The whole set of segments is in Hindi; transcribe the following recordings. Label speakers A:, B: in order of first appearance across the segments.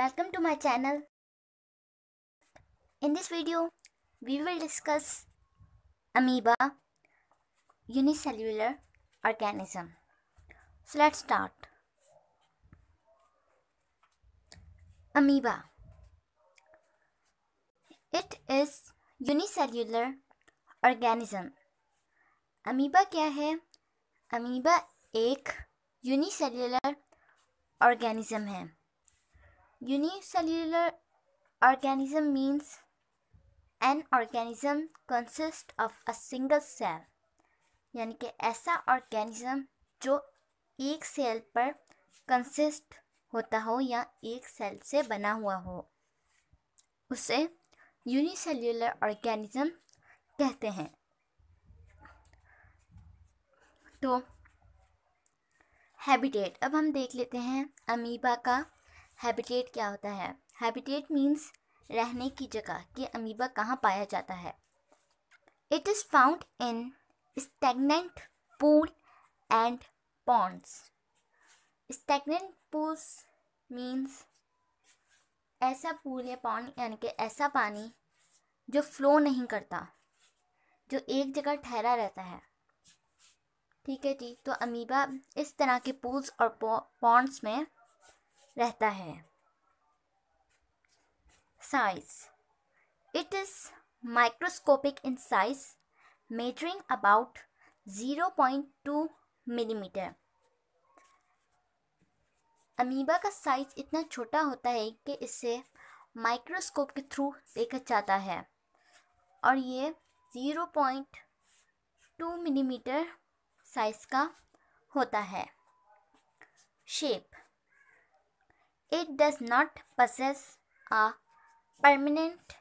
A: welcome to my channel. In this video, we will discuss amoeba, unicellular organism. So let's start. Amoeba. It is unicellular organism. amoeba kya hai amoeba ek unicellular organism hai Unicellular organism means an organism consists of a single cell यानी कि ऐसा ऑर्गेनिज्म जो एक सेल पर कंसिस्ट होता हो या एक सेल से बना हुआ हो उसे यूनिसेल्यूलर ऑर्गेनिज्म कहते हैं तो हैबिटेट अब हम देख लेते हैं अमीबा का हैबिटेट क्या होता है हैबिटेट मीन्स रहने की जगह कि अमीबा कहाँ पाया जाता है it is found in stagnant pool and ponds stagnant pools means ऐसा पूल या पॉन्ड यानी कि ऐसा पानी जो फ्लो नहीं करता जो एक जगह ठहरा रहता है ठीक है जी तो अमीबा इस तरह के पूल्स और पॉन्ड्स में रहता है size it is microscopic in size measuring about zero point two millimetre amoeba का साइज इतना छोटा होता है कि इसे माइक्रोस्कोप के थ्रू देखा जाता है और ये zero point two millimetre size का होता है shape It does not possess a permanent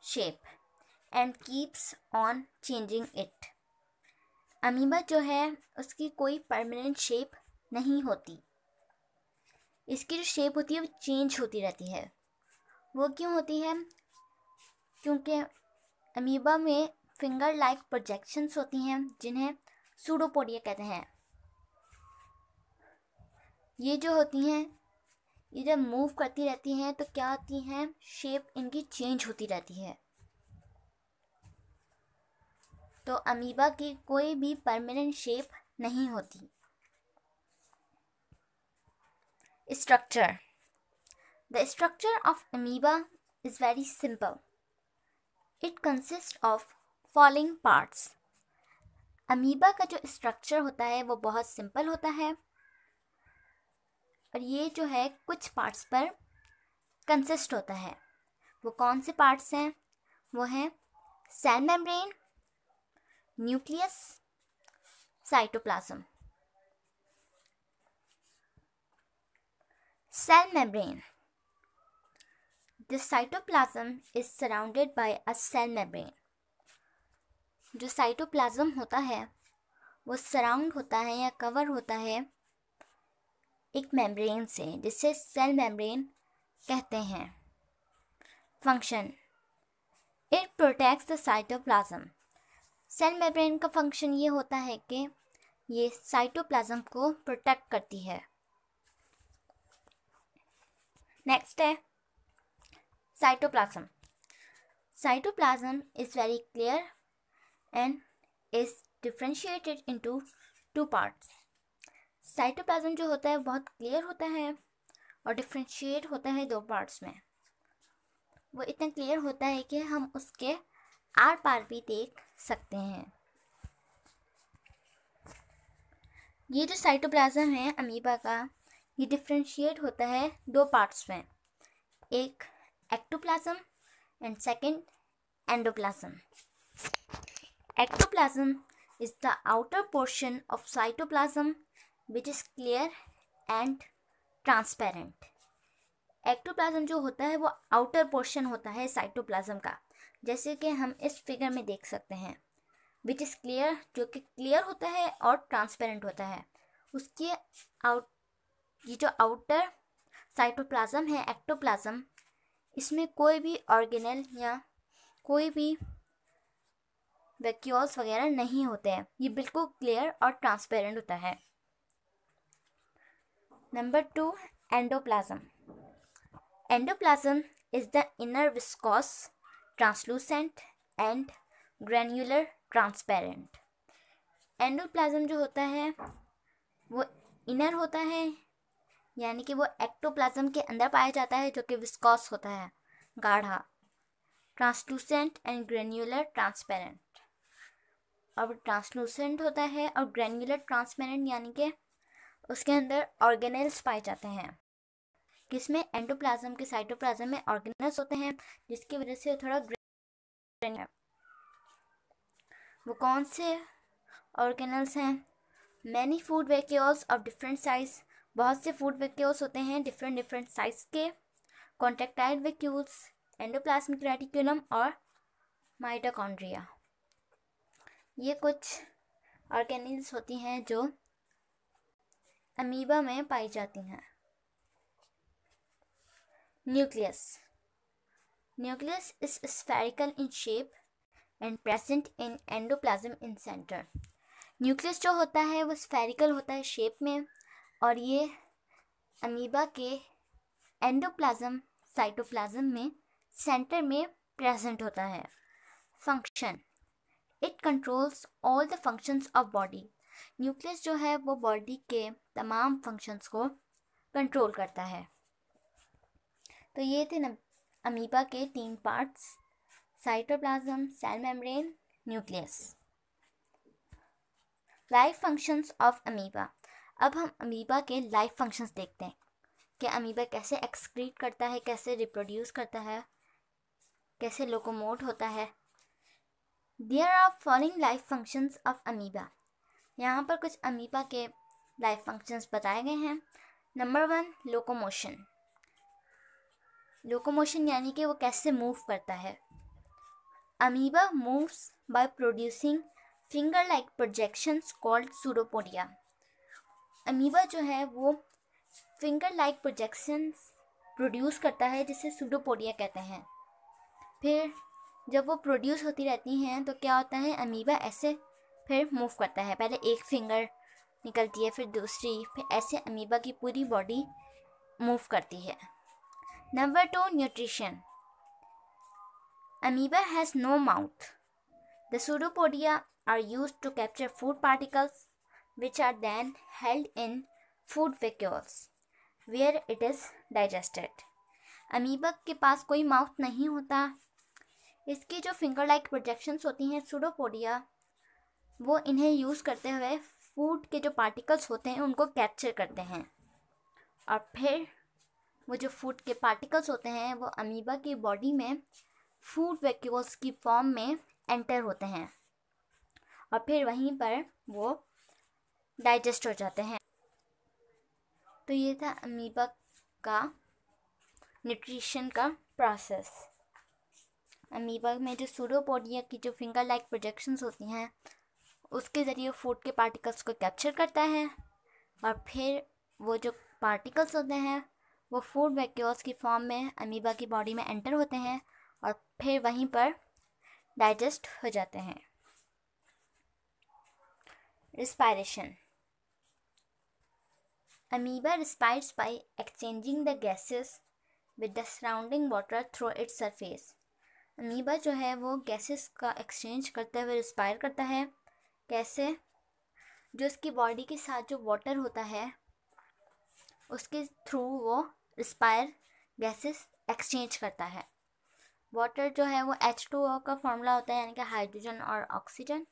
A: shape and keeps on changing it. Amoeba जो है उसकी कोई परमानेंट शेप नहीं होती इसकी जो शेप होती है वो चेंज होती रहती है वो क्यों होती है क्योंकि अमीबा में फिंगर लाइक प्रोजेक्शंस होती हैं जिन्हें सूडोपोडिया कहते हैं ये जो होती हैं ये जब मूव करती रहती हैं तो क्या होती हैं शेप इनकी चेंज होती रहती है तो अमीबा की कोई भी परमानेंट शेप नहीं होती structure the structure of amoeba is very simple it consist of following parts amoeba का जो स्ट्रक्चर होता है वो बहुत सिंपल होता है और ये जो है कुछ पार्ट्स पर कंसिस्ट होता है वो कौन से पार्ट्स हैं वो हैं cell membrane nucleus cytoplasm cell membrane the cytoplasm is surrounded by a cell membrane जो साइटोप्लाज्म होता है वो सराउंड होता है या कवर होता है एक मेम्ब्रेन से जिसे सेल मेम्ब्रेन कहते हैं function it protects the cytoplasm cell membrane का फंक्शन ये होता है कि ये साइटोप्लाज्म को प्रोटेक्ट करती है नेक्स्ट है cytoplasm cytoplasm is very clear and is differentiated into two parts cytoplasm जो होता है बहुत क्लियर होता है और डिफ्रेंशिएट होता है दो पार्ट्स में वो इतना क्लियर होता है कि हम उसके आर पार भी देख सकते हैं ये जो साइटोप्लाज्म है अमीबा का ये डिफ्रेंशिएट होता है दो पार्ट्स में एक ectoplasm and second endoplasm ectoplasm is the outer portion of cytoplasm which is clear and transparent ectoplasm जो होता है वो आउटर पोर्शन होता है साइटोप्लाज्म का जैसे कि हम इस फिगर में देख सकते हैं विच इज़ क्लियर जो कि क्लियर होता है और ट्रांसपेरेंट होता है उसके आउट ये जो आउटर साइटोप्लाज्म है एक्टोप्लाज्म इसमें कोई भी ऑर्गेनल या कोई भी वैक्यूल्स वगैरह नहीं होते हैं ये बिल्कुल क्लियर और ट्रांसपेरेंट होता है number two endoplasm endoplasm. Endoplasm is the inner viscous translucent and granular transparent endoplasm जो होता है वो इनर होता है यानी कि वो एक्टोप्लाज्म के अंदर पाया जाता है जो कि विस्कॉस होता है गाढ़ा ट्रांसलूसेंट एंड ग्रेन्यूलर ट्रांसपेरेंट और ट्रांसलूसेंट होता है और ग्रेन्यूलर ट्रांसपेरेंट यानी कि उसके अंदर ऑर्गेनल्स पाए जाते हैं किसमें एंडोप्लाज्म के साइटोप्लाज्म में ऑर्गेनल्स होते हैं जिसकी वजह से थोड़ा ग्रेन है वो कौन से ऑर्गेनल्स हैं many food vacuoles of different size बहुत से फूड वेक्यूल्स होते हैं डिफरेंट डिफरेंट साइज के कॉन्टेक्टाइल वेक्यूल्स एंडोप्लाज्मिक रेटिकुलम और माइटोकॉन्ड्रिया ये कुछ ऑर्गेनिल्स होती हैं जो अमीबा में पाई जाती हैं nucleus nucleus is spherical in shape and present in endoplasm in centre nucleus जो होता है वो स्फेरिकल होता है शेप में और ये अमीबा के एंडोप्लाज्म साइटोप्लाज्म में सेंटर में प्रेजेंट होता है function it controls all the functions of body nucleus जो है वो बॉडी के तमाम फंक्शंस को कंट्रोल करता है तो ये थे अमीबा के तीन parts cytoplasm cell membrane nucleus life functions of amoeba अब हम अमीबा के लाइफ फंक्शंस देखते हैं कि अमीबा कैसे एक्सक्रीट करता है कैसे रिप्रोड्यूस करता है कैसे लोकोमोट होता है there are following life functions of amoeba यहाँ पर कुछ अमीबा के लाइफ फंक्शंस बताए गए हैं नंबर वन लोकोमोशन लोकोमोशन यानी कि वो कैसे मूव करता है amoeba moves by producing finger like projections called pseudopodia amoeba जो है वो फिंगर लाइक प्रोजेक्शंस प्रोड्यूस करता है जिसे सूडोपोडिया कहते हैं फिर जब वो प्रोड्यूस होती रहती हैं तो क्या होता है अमीबा ऐसे फिर मूव करता है पहले एक फिंगर निकलती है फिर दूसरी फिर ऐसे अमीबा की पूरी बॉडी मूव करती है number two nutrition amoeba has no mouth the pseudopodia are use to capture food particles which are then held in food vacuoles where it is digested amoeba के पास कोई माउथ नहीं होता इसकी जो फिंगर लाइक प्रोजेक्शंस होती हैं सूडोपोडिया वो इन्हें यूज़ करते हुए फूड के जो पार्टिकल्स होते हैं उनको कैप्चर करते हैं और फिर वो जो फूड के पार्टिकल्स होते हैं वो अमीबा की बॉडी में फूड वेक्यूल्स की फॉर्म में एंटर होते हैं और फिर वहीं पर वो डाइजेस्ट हो जाते हैं तो ये था अमीबा का न्यूट्रिशन का प्रोसेस अमीबा में जो सूडोपोडिया की जो फिंगर लाइक प्रोजेक्शंस होती हैं उसके ज़रिए फूड के पार्टिकल्स को कैप्चर करता है और फिर वो जो पार्टिकल्स होते हैं वो फूड वैक्यूल्स की फॉर्म में अमीबा की बॉडी में एंटर होते हैं और फिर वहीं पर डाइजेस्ट हो जाते हैं respiration amoeba respires by exchanging the gases with the surrounding water through its surface amoeba जो है वो गैसेस का एक्सचेंज करते हुए रिस्पायर करता है कैसे जो उसकी बॉडी के साथ जो वाटर होता है उसके थ्रू वो रिस्पायर गैसेस एक्सचेंज करता है वाटर जो है वो एच टू ओ का फॉर्मूला होता है यानी कि हाइड्रोजन और ऑक्सीजन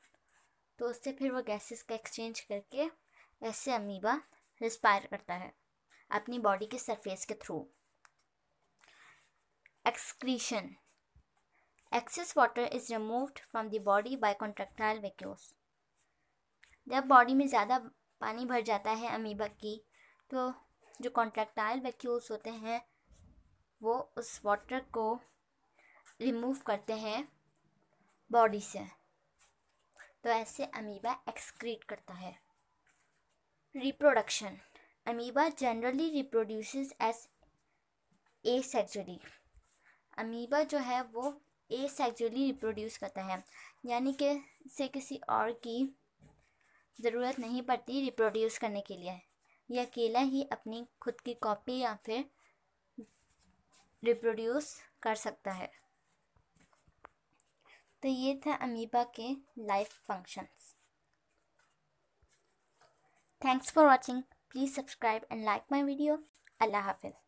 A: तो उससे फिर वो गैसेस का एक्सचेंज करके ऐसे अमीबा रिस्पायर करता है अपनी बॉडी के सरफेस के through excretion excess water is removed from the body by contractile vacuoles जब बॉडी में ज़्यादा पानी भर जाता है अमीबा की तो जो कॉन्ट्रैक्टाइल वैक्यूल्स होते हैं वो उस वाटर को रिमूव करते हैं बॉडी से तो ऐसे अमीबा एक्सक्रीट करता है reproduction amoeba generally reproduce as asexually amoeba जो है वो ए सेक्चुअली रिप्रोड्यूस करता है यानी कि से किसी और की ज़रूरत नहीं पड़ती रिप्रोड्यूस करने के लिए यह अकेला ही अपनी खुद की कॉपी या फिर रिप्रोड्यूस कर सकता है तो ये था अमीबा के life functions thanks for watching please subscribe and like my video अल्लाह हाफिज़